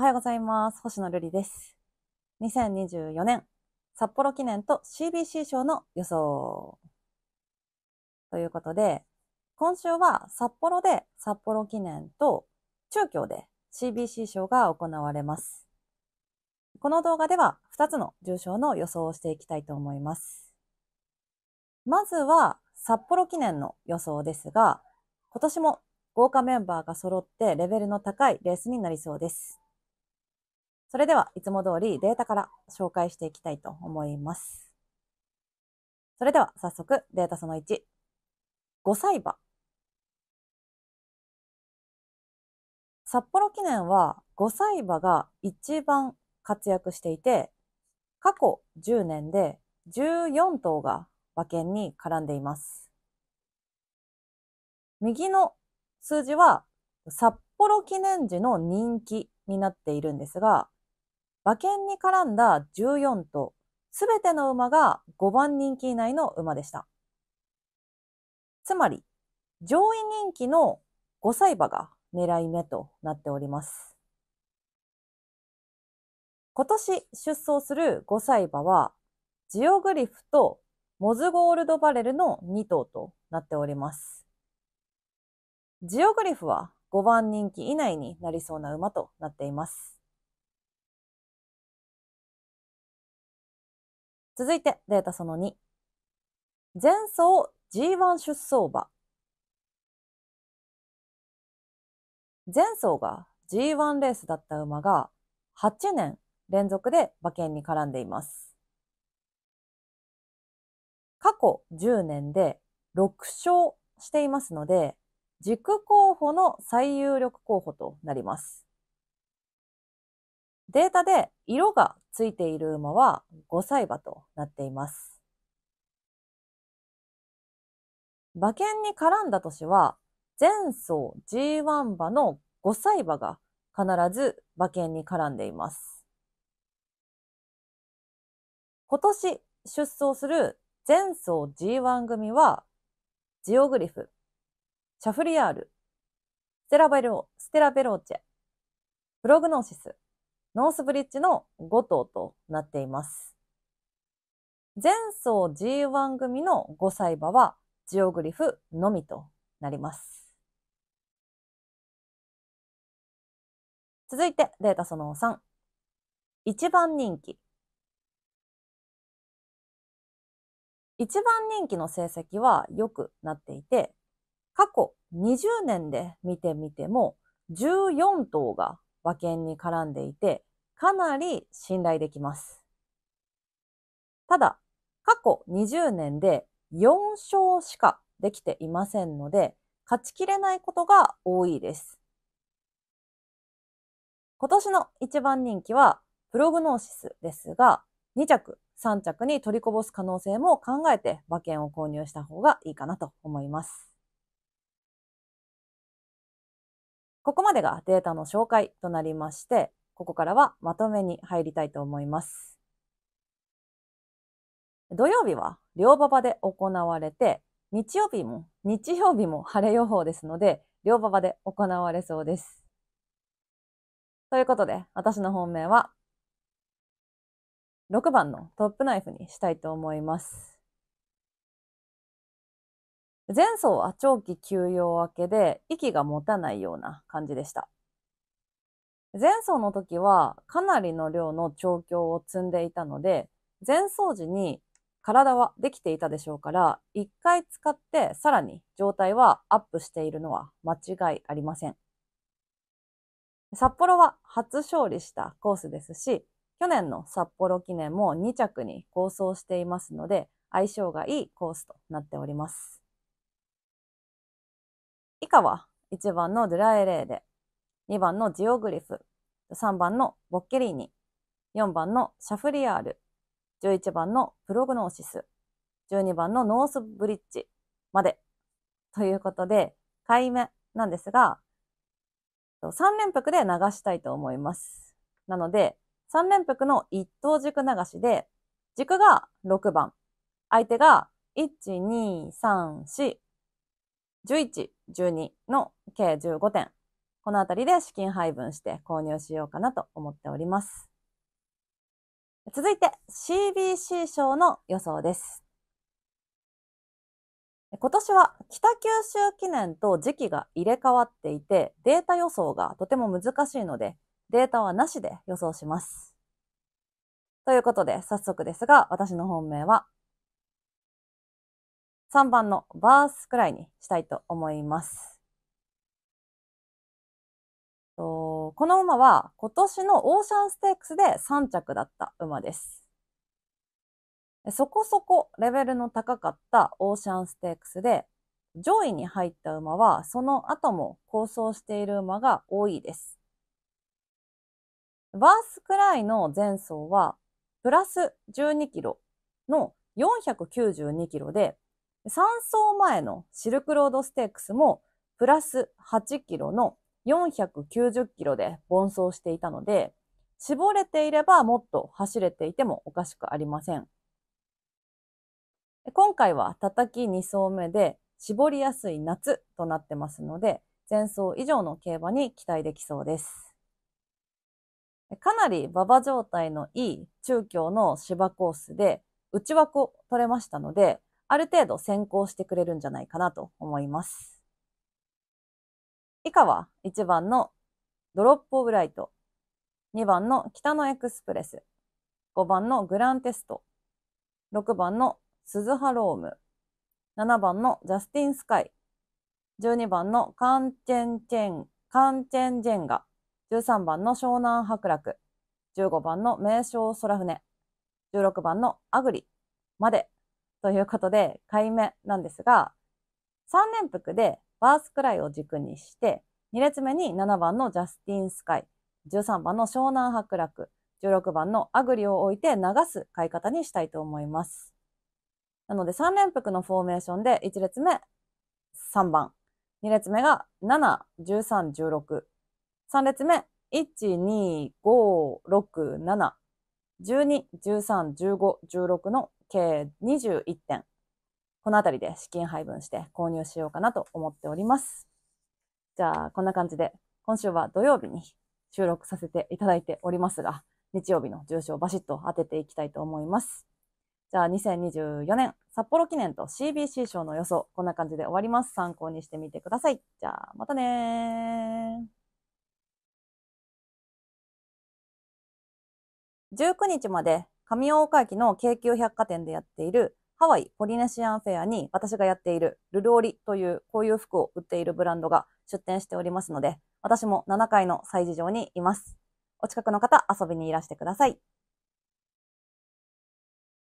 おはようございます。星野瑠璃です。2024年、札幌記念と CBC 賞の予想。ということで、今週は札幌で札幌記念と中京で CBC 賞が行われます。この動画では2つの重賞の予想をしていきたいと思います。まずは札幌記念の予想ですが、今年も豪華メンバーが揃ってレベルの高いレースになりそうです。それではいつも通りデータから紹介していきたいと思います。それでは早速データその1、5歳馬。札幌記念は5歳馬が一番活躍していて、過去10年で14頭が馬券に絡んでいます。右の数字は札幌記念時の人気になっているんですが、馬券に絡んだ14頭、すべての馬が5番人気以内の馬でした。つまり、上位人気の5歳馬が狙い目となっております。今年出走する5歳馬は、ジオグリフとモズゴールドバレルの2頭となっております。ジオグリフは5番人気以内になりそうな馬となっています。続いてデータその2。前走 G1 出走馬。前走が G1 レースだった馬が8年連続で馬券に絡んでいます。過去10年で6勝していますので、軸候補の最有力候補となります。データで色がついている馬は5歳馬となっています。馬券に絡んだ年は、前走 G1 馬の5歳馬が必ず馬券に絡んでいます。今年出走する前走 G1 組は、ジオグリフ、シャフリヤール、ステラベロステラベローチェ、プログノーシス、ノースブリッジの5頭となっています。前走 G1 組の5歳馬はジオグリフのみとなります。続いてデータその3。1番人気。1番人気の成績は良くなっていて、過去20年で見てみても14頭が馬券に絡んでいて、かなり信頼できます。ただ、過去20年で4勝しかできていませんので、勝ちきれないことが多いです。今年の一番人気は、プログノーシスですが、2着、3着に取りこぼす可能性も考えて馬券を購入した方がいいかなと思います。ここまでがデータの紹介となりまして、ここからはまとめに入りたいと思います。土曜日は両馬場で行われて、日曜日も、日曜日も晴れ予報ですので、両馬場で行われそうです。ということで、私の本命は、6番のトップナイフにしたいと思います。前走は長期休養明けで息が持たないような感じでした。前走の時はかなりの量の調教を積んでいたので、前走時に体はできていたでしょうから、一回使ってさらに状態はアップしているのは間違いありません。札幌は初勝利したコースですし、去年の札幌記念も2着に構想していますので、相性がいいコースとなっております。以下は1番のドゥラエレーデ、2番のジオグリフ、3番のボッケリーニ、4番のシャフリアール、11番のプログノーシス、12番のノースブリッジまで。ということで、回目なんですが、3連複で流したいと思います。なので、3連複の一等軸流しで、軸が6番、相手が1、2、3、4、11、12の計15点。このあたりで資金配分して購入しようかなと思っております。続いて CBC 賞の予想です。今年は北九州記念と時期が入れ替わっていてデータ予想がとても難しいのでデータはなしで予想します。ということで早速ですが私の本命は3番のバースくらいにしたいと思います。この馬は今年のオーシャンステークスで3着だった馬です。そこそこレベルの高かったオーシャンステークスで上位に入った馬はその後も構想している馬が多いです。バースくらいの前走はプラス12キロの492キロで3走前のシルクロードステークスもプラス8キロの490キロで奔走していたので、絞れていればもっと走れていてもおかしくありません。今回は叩き2走目で絞りやすい夏となってますので、前走以上の競馬に期待できそうです。かなり馬場状態のいい中京の芝コースで内枠を取れましたので、ある程度先行してくれるんじゃないかなと思います。以下は1番のドロップオブライト、2番の北のエクスプレス、5番のグランテスト、6番の鈴ハローム、7番のジャスティンスカイ、12番のカンチェンチェン、カンチェンジェンガ、13番の湘南白楽、15番の名称空船、16番のアグリまでということで、い目なんですが、3連複でバースくらいを軸にして、2列目に7番のジャスティン・スカイ、13番の湘南白楽、16番のアグリを置いて流す買い方にしたいと思います。なので3連複のフォーメーションで1列目3番、2列目が7、13、16、3列目1、2、5、6、7、12、13、15、16の計21点。このあたりで資金配分して購入しようかなと思っております。じゃあ、こんな感じで、今週は土曜日に収録させていただいておりますが、日曜日の住所をバシッと当てていきたいと思います。じゃあ、2024年、札幌記念と CBC 賞の予想、こんな感じで終わります。参考にしてみてください。じゃあ、またねー。19日まで上大岡駅の京急百貨店でやっているハワイポリネシアンフェアに私がやっているルルオリというこういう服を売っているブランドが出店しておりますので、私も7階の祭事場にいます。お近くの方遊びにいらしてください。